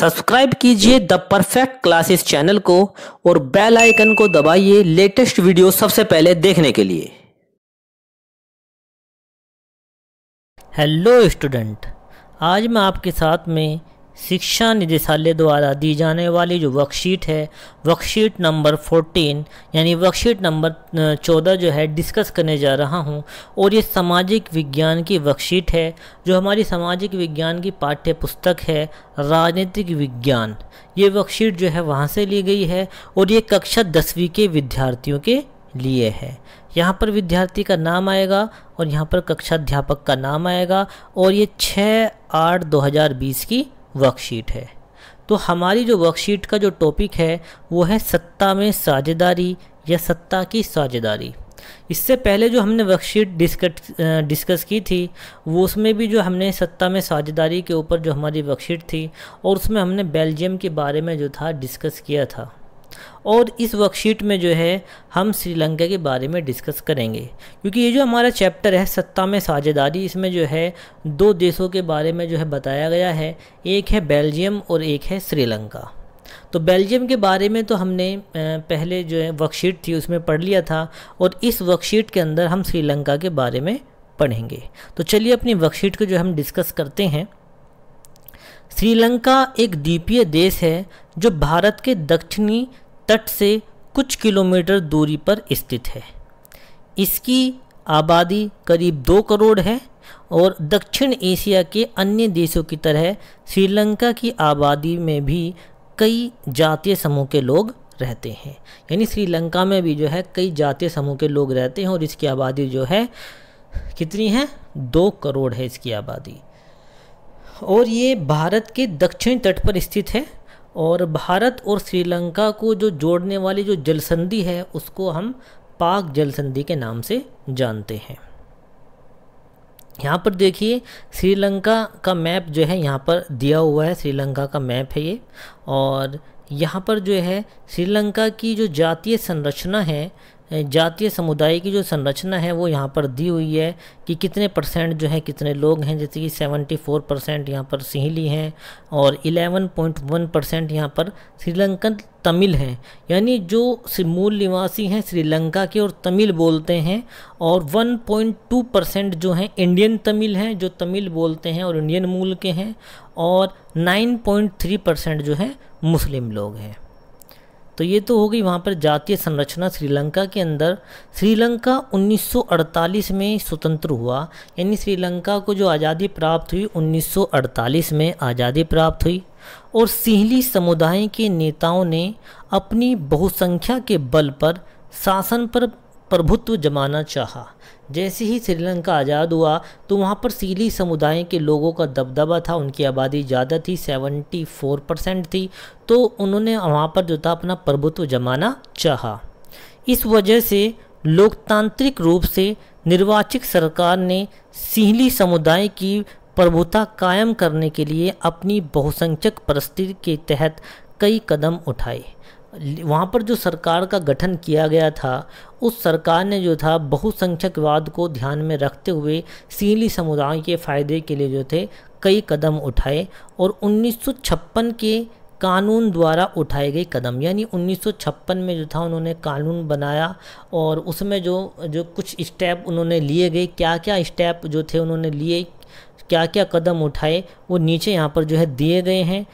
subscribe कीजिए the perfect classes channel को और बेल आइकन को दबाइए लेटेस्ट वीडियो सबसे पहले देखने के लिए हेलो स्टूडेंट आज मैं आपके साथ में शिक्षा निदेशालय द्वारा दी जाने वाली जो वर्कशीट है वर्कशीट नंबर 14 यानी वर्कशीट नंबर 14 जो है डिस्कस करने जा रहा हूँ और ये सामाजिक विज्ञान की वर्कशीट है जो हमारी सामाजिक विज्ञान की पाठ्य पुस्तक है राजनीतिक विज्ञान ये वर्कशीट जो है वहाँ से ली गई है और ये कक्षा दसवीं के विद्यार्थियों के लिए है यहाँ पर विद्यार्थी का नाम आएगा और यहाँ पर कक्षा अध्यापक का नाम आएगा और ये छः आठ दो की वर्कशीट है तो हमारी जो वर्कशीट का जो टॉपिक है वो है सत्ता में साझेदारी या सत्ता की साझेदारी इससे पहले जो हमने वर्कशीट डिस्कस डिस्कस की थी वो उसमें भी जो हमने सत्ता में साझेदारी के ऊपर जो हमारी वर्कशीट थी और उसमें हमने बेल्जियम के बारे में जो था डिस्कस किया था और इस वर्कशीट में जो है हम श्रीलंका के बारे में डिस्कस करेंगे क्योंकि ये जो हमारा चैप्टर है सत्ता में साझेदारी इसमें जो है दो देशों के बारे में जो है बताया गया है एक है बेल्जियम और एक है श्रीलंका तो बेल्जियम के बारे में तो हमने पहले जो है वर्कशीट थी उसमें पढ़ लिया था और इस वर्कशीट के अंदर हम श्रीलंका के बारे में पढ़ेंगे तो चलिए अपनी वर्कशीट को जो हम डिस्कस करते हैं श्रीलंका एक द्वीपीय देश है जो भारत के दक्षिणी तट से कुछ किलोमीटर दूरी पर स्थित है इसकी आबादी करीब दो करोड़ है और दक्षिण एशिया के अन्य देशों की तरह श्रीलंका की आबादी में भी कई जातीय समूह के लोग रहते हैं यानी श्रीलंका में भी जो है कई जातीय समूह के लोग रहते हैं और इसकी आबादी जो है कितनी है दो करोड़ है इसकी आबादी और ये भारत के दक्षिणी तट पर स्थित है और भारत और श्रीलंका को जो जोड़ने वाली जो जल संधि है उसको हम पाक जलसंधि के नाम से जानते हैं यहाँ पर देखिए श्रीलंका का मैप जो है यहाँ पर दिया हुआ है श्रीलंका का मैप है ये और यहाँ पर जो है श्रीलंका की जो जातीय संरचना है जातीय समुदाय की जो संरचना है वो यहाँ पर दी हुई है कि कितने परसेंट जो है कितने लोग हैं जैसे कि 74 परसेंट यहाँ पर सिंहली हैं और 11.1 परसेंट यहाँ पर श्रीलंकन तमिल हैं यानी जो मूल निवासी हैं श्रीलंका के और तमिल बोलते हैं और 1.2 परसेंट जो हैं इंडियन तमिल हैं जो तमिल बोलते हैं और इंडियन मूल के हैं और 9.3 परसेंट जो है मुस्लिम लोग हैं तो ये तो हो गई वहाँ पर जातीय संरचना श्रीलंका के अंदर श्रीलंका 1948 में स्वतंत्र हुआ यानी श्रीलंका को जो आज़ादी प्राप्त हुई 1948 में आज़ादी प्राप्त हुई और सिहली समुदाय के नेताओं ने अपनी बहुसंख्या के बल पर शासन पर प्रभुत्व जमाना चाहा जैसे ही श्रीलंका आज़ाद हुआ तो वहाँ पर सीली समुदाय के लोगों का दबदबा था उनकी आबादी ज़्यादा थी 74 परसेंट थी तो उन्होंने वहाँ पर जो था अपना प्रभुत्व जमाना चाहा इस वजह से लोकतांत्रिक रूप से निर्वाचित सरकार ने सीली समुदाय की प्रभुता कायम करने के लिए अपनी बहुसंख्यक परिस्थिति के तहत कई कदम उठाए वहाँ पर जो सरकार का गठन किया गया था उस सरकार ने जो था बहुसंख्यकवाद को ध्यान में रखते हुए सीली समुदाय के फ़ायदे के लिए जो थे कई कदम उठाए और 1956 के कानून द्वारा उठाए गए कदम यानी 1956 में जो था उन्होंने कानून बनाया और उसमें जो जो कुछ स्टेप उन्होंने लिए गए क्या क्या स्टेप जो थे उन्होंने लिए क्या क्या कदम उठाए वो नीचे यहाँ पर जो है दिए गए हैं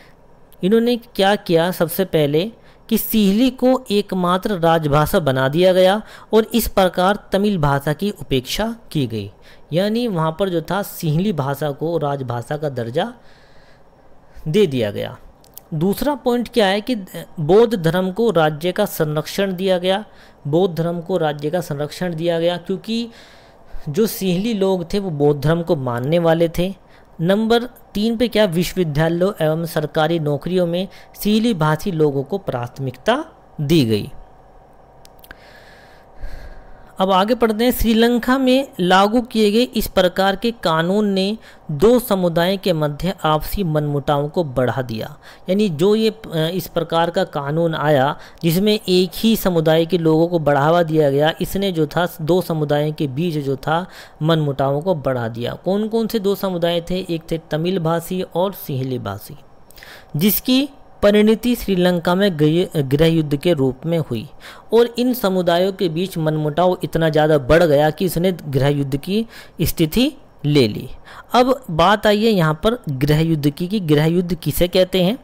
इन्होंने क्या किया सबसे पहले कि सीहली को एकमात्र राजभाषा बना दिया गया और इस प्रकार तमिल भाषा की उपेक्षा की गई यानी वहाँ पर जो था सीहली भाषा को राजभाषा का दर्जा दे दिया गया दूसरा पॉइंट क्या है कि बौद्ध धर्म को राज्य का संरक्षण दिया गया बौद्ध धर्म को राज्य का संरक्षण दिया गया क्योंकि जो सिहली लोग थे वो बौद्ध धर्म को मानने वाले थे नंबर तीन पे क्या विश्वविद्यालयों एवं सरकारी नौकरियों में सीली भाषी लोगों को प्राथमिकता दी गई अब आगे पढ़ते हैं श्रीलंका में लागू किए गए इस प्रकार के कानून ने दो समुदाय के मध्य आपसी मनमुटाव को बढ़ा दिया यानी जो ये इस प्रकार का कानून आया जिसमें एक ही समुदाय के लोगों को बढ़ावा दिया गया इसने जो था दो समुदायों के बीच जो था मनमुटावों को बढ़ा दिया कौन कौन से दो समुदाय थे एक थे तमिल भाषी और सिहली भाषी जिसकी परिणति श्रीलंका में गृह युद्ध के रूप में हुई और इन समुदायों के बीच मनमुटाव इतना ज़्यादा बढ़ गया कि इसने गृह युद्ध की स्थिति ले ली अब बात आई है यहाँ पर गृह युद्ध की कि गृह युद्ध किसे कहते हैं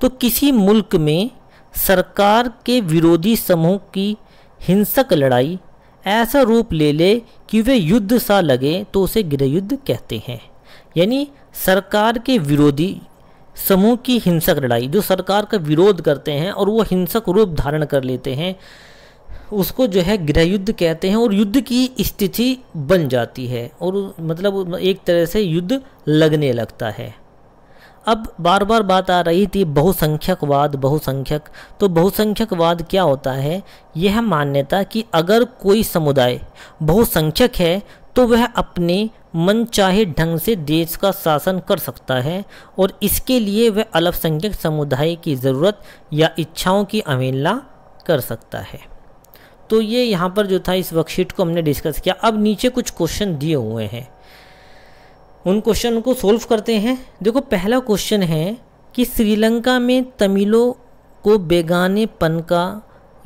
तो किसी मुल्क में सरकार के विरोधी समूह की हिंसक लड़ाई ऐसा रूप ले ले कि वे युद्ध सा लगे तो उसे गृह युद्ध कहते हैं यानी सरकार के विरोधी समूह की हिंसक लड़ाई जो सरकार का विरोध करते हैं और वो हिंसक रूप धारण कर लेते हैं उसको जो है गृह युद्ध कहते हैं और युद्ध की स्थिति बन जाती है और मतलब एक तरह से युद्ध लगने लगता है अब बार बार बात आ रही थी बहुसंख्यकवाद बहुसंख्यक तो बहुसंख्यकवाद क्या होता है यह मान्यता कि अगर कोई समुदाय बहुसंख्यक है तो वह अपने मन चाहे ढंग से देश का शासन कर सकता है और इसके लिए वह अल्पसंख्यक समुदाय की ज़रूरत या इच्छाओं की अवेलना कर सकता है तो ये यहाँ पर जो था इस वर्कशीट को हमने डिस्कस किया अब नीचे कुछ क्वेश्चन दिए हुए हैं उन क्वेश्चन को सोल्व करते हैं देखो पहला क्वेश्चन है कि श्रीलंका में तमिलों को बेगानेपन का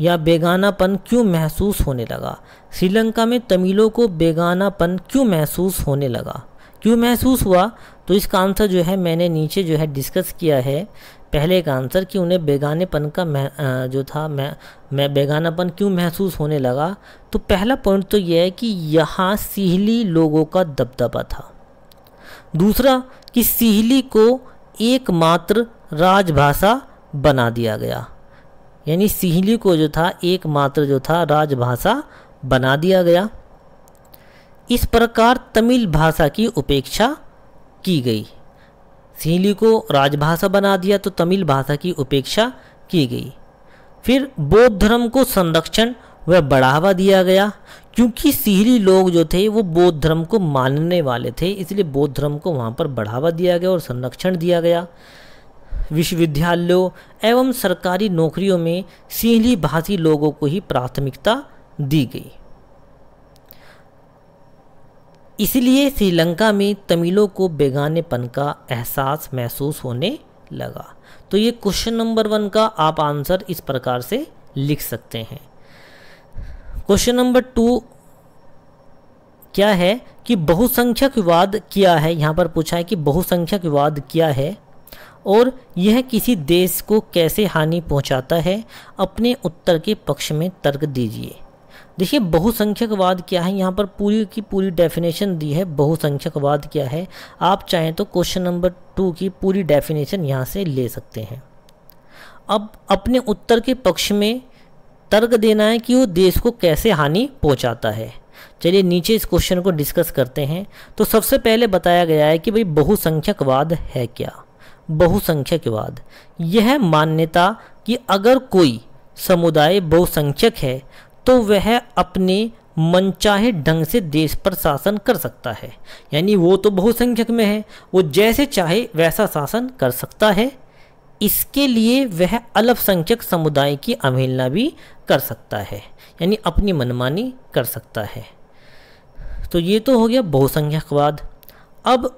या बेगानापन क्यों महसूस होने लगा श्रीलंका में तमिलों को बेगानापन क्यों महसूस होने लगा क्यों महसूस हुआ तो इसका आंसर जो है मैंने नीचे जो है डिस्कस किया है पहले का आंसर कि उन्हें बेगानेपन का जो था मैं मैं बेगानापन क्यों महसूस होने लगा तो पहला पॉइंट तो यह है कि यहाँ सिहली लोगों का दबदबा था दूसरा कि सिहली को एकमात्र राजभाषा बना दिया गया यानी सिहली को जो था एकमात्र जो था राजभाषा बना दिया गया इस प्रकार तमिल भाषा की उपेक्षा की गई सिहली को राजभाषा बना दिया तो तमिल भाषा की उपेक्षा की गई फिर बौद्ध धर्म को संरक्षण व बढ़ावा दिया गया क्योंकि सिहली लोग जो थे वो बौद्ध धर्म को मानने वाले थे इसलिए बौद्ध धर्म को वहाँ पर बढ़ावा दिया गया और संरक्षण दिया गया विश्वविद्यालयों एवं सरकारी नौकरियों में सीहली भाषी लोगों को ही प्राथमिकता दी गई इसलिए श्रीलंका में तमिलों को बेगानेपन का एहसास महसूस होने लगा तो ये क्वेश्चन नंबर वन का आप आंसर इस प्रकार से लिख सकते हैं क्वेश्चन नंबर टू क्या है कि बहुसंख्यक विवाद क्या है यहाँ पर पूछा है कि बहुसंख्यक विवाद क्या है और यह किसी देश को कैसे हानि पहुंचाता है अपने उत्तर के पक्ष में तर्क दीजिए देखिए बहुसंख्यकवाद क्या है यहाँ पर पूरी की पूरी डेफिनेशन दी है बहुसंख्यकवाद क्या है आप चाहें तो क्वेश्चन नंबर टू की पूरी डेफिनेशन यहाँ से ले सकते हैं अब अपने उत्तर के पक्ष में तर्क देना है कि वो देश को कैसे हानि पहुँचाता है चलिए नीचे इस क्वेश्चन को डिस्कस करते हैं तो सबसे पहले बताया गया है कि भाई बहुसंख्यकवाद है क्या बहुसंख्यकवाद यह मान्यता कि अगर कोई समुदाय बहुसंख्यक है तो वह अपने मनचाहे ढंग से देश पर शासन कर सकता है यानी वो तो बहुसंख्यक में है वो जैसे चाहे वैसा शासन कर सकता है इसके लिए वह अल्पसंख्यक समुदाय की अवहेलना भी कर सकता है यानी अपनी मनमानी कर सकता है तो ये तो हो गया बहुसंख्यकवाद अब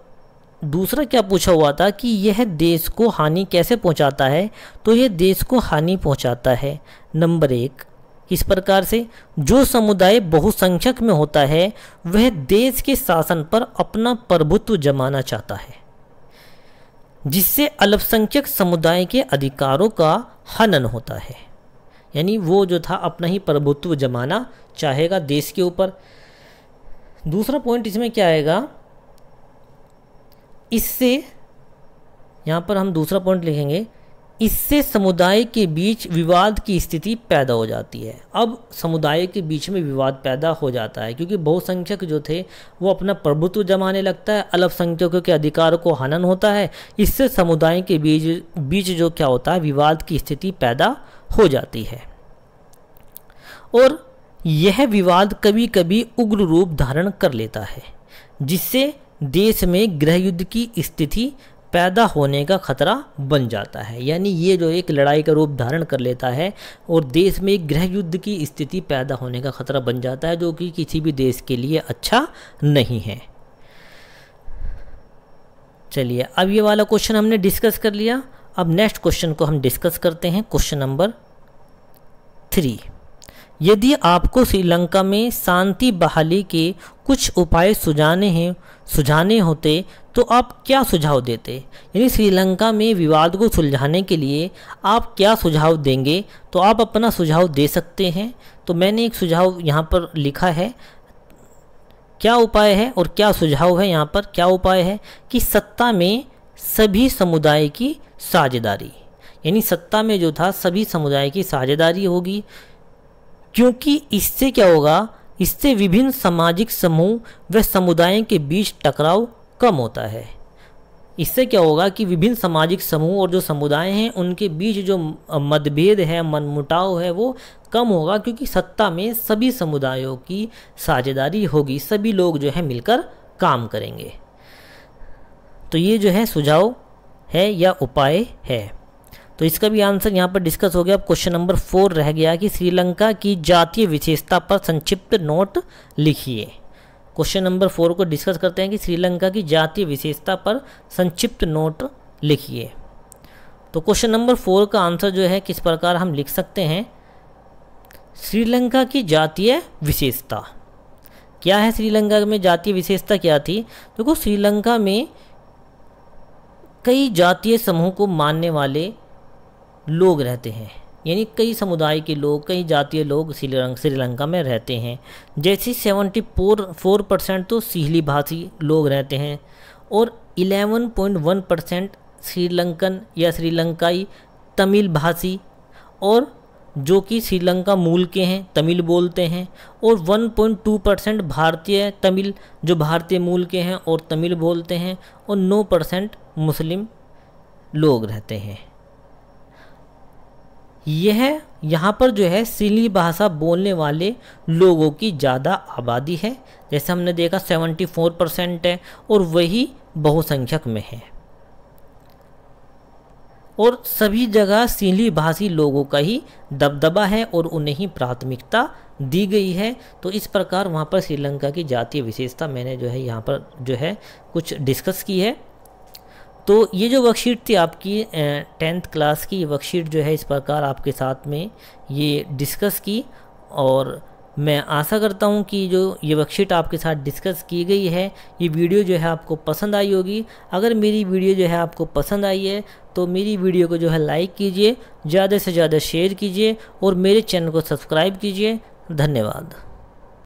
दूसरा क्या पूछा हुआ था कि यह देश को हानि कैसे पहुंचाता है तो यह देश को हानि पहुंचाता है नंबर एक इस प्रकार से जो समुदाय बहुसंख्यक में होता है वह देश के शासन पर अपना प्रभुत्व जमाना चाहता है जिससे अल्पसंख्यक समुदाय के अधिकारों का हनन होता है यानी वो जो था अपना ही प्रभुत्व जमाना चाहेगा देश के ऊपर दूसरा पॉइंट इसमें क्या आएगा इससे यहाँ पर हम दूसरा पॉइंट लिखेंगे इससे समुदाय के बीच विवाद की स्थिति पैदा हो जाती है अब समुदाय के बीच में विवाद पैदा हो जाता है क्योंकि बहुसंख्यक जो थे वो अपना प्रभुत्व जमाने लगता है अल्पसंख्यकों के अधिकारों को हनन होता है इससे समुदाय के बीच बीच जो क्या होता है विवाद की स्थिति पैदा हो जाती है और यह विवाद कभी कभी उग्र रूप धारण कर लेता है जिससे देश में गृह युद्ध की स्थिति पैदा होने का खतरा बन जाता है यानी ये जो एक लड़ाई का रूप धारण कर लेता है और देश में एक गृह युद्ध की स्थिति पैदा होने का खतरा बन जाता है जो कि किसी भी देश के लिए अच्छा नहीं है चलिए अब ये वाला क्वेश्चन हमने डिस्कस कर लिया अब नेक्स्ट क्वेश्चन को हम डिस्कस करते हैं क्वेश्चन नंबर थ्री यदि आपको श्रीलंका में शांति बहाली के कुछ उपाय सुझाने हैं सुझाने होते तो आप क्या सुझाव देते यानी श्रीलंका में विवाद को सुलझाने के लिए आप क्या सुझाव देंगे तो आप अपना सुझाव दे सकते हैं तो मैंने एक सुझाव यहाँ पर लिखा है क्या उपाय है और क्या सुझाव है यहाँ पर क्या उपाय है कि सत्ता में सभी समुदाय की साझेदारी यानी सत्ता में जो था सभी समुदाय की साझेदारी होगी क्योंकि इससे क्या होगा इससे विभिन्न सामाजिक समूह व समुदाय के बीच टकराव कम होता है इससे क्या होगा कि विभिन्न सामाजिक समूह और जो समुदाय हैं उनके बीच जो मतभेद है मनमुटाव है वो कम होगा क्योंकि सत्ता में सभी समुदायों की साझेदारी होगी सभी लोग जो है मिलकर काम करेंगे तो ये जो है सुझाव है या उपाय है तो इसका भी आंसर यहाँ पर डिस्कस हो गया अब क्वेश्चन नंबर फोर रह गया कि श्रीलंका की जातीय विशेषता पर संक्षिप्त नोट लिखिए क्वेश्चन नंबर फोर को डिस्कस करते हैं कि श्रीलंका की जातीय विशेषता पर संक्षिप्त नोट लिखिए तो क्वेश्चन नंबर फोर का आंसर जो है किस प्रकार हम लिख सकते हैं श्रीलंका की जातीय विशेषता क्या है श्रीलंका में जातीय विशेषता क्या थी देखो तो श्रीलंका में कई जातीय समूह को मानने वाले लोग रहते हैं यानी कई समुदाय के लोग कई जातीय लोग श्रीलंका में रहते हैं जैसे सेवेंटी फोर फोर परसेंट तो सिहली भाषी लोग रहते हैं और eleven point one percent Sri Lankan या श्रीलंकाई तमिल भाषी और जो कि श्रीलंका मूल के हैं तमिल बोलते हैं और 1.2 परसेंट भारतीय तमिल जो भारतीय मूल के हैं और तमिल बोलते हैं और 9 परसेंट मुस्लिम लोग रहते हैं यह यहाँ पर जो है सिली भाषा बोलने वाले लोगों की ज़्यादा आबादी है जैसे हमने देखा 74 परसेंट है और वही बहुसंख्यक में है और सभी जगह सिली भाषी लोगों का ही दबदबा है और उन्हें ही प्राथमिकता दी गई है तो इस प्रकार वहाँ पर श्रीलंका की जातीय विशेषता मैंने जो है यहाँ पर जो है कुछ डिस्कस की है तो ये जो वर्कशीट थी आपकी टेंथ क्लास की ये वर्कशीट जो है इस प्रकार आपके साथ में ये डिस्कस की और मैं आशा करता हूँ कि जो ये वर्कशीट आपके साथ डिस्कस की गई है ये वीडियो जो है आपको पसंद आई होगी अगर मेरी वीडियो जो है आपको पसंद आई है तो मेरी वीडियो को जो है लाइक कीजिए ज़्यादा से ज़्यादा शेयर कीजिए और मेरे चैनल को सब्सक्राइब कीजिए धन्यवाद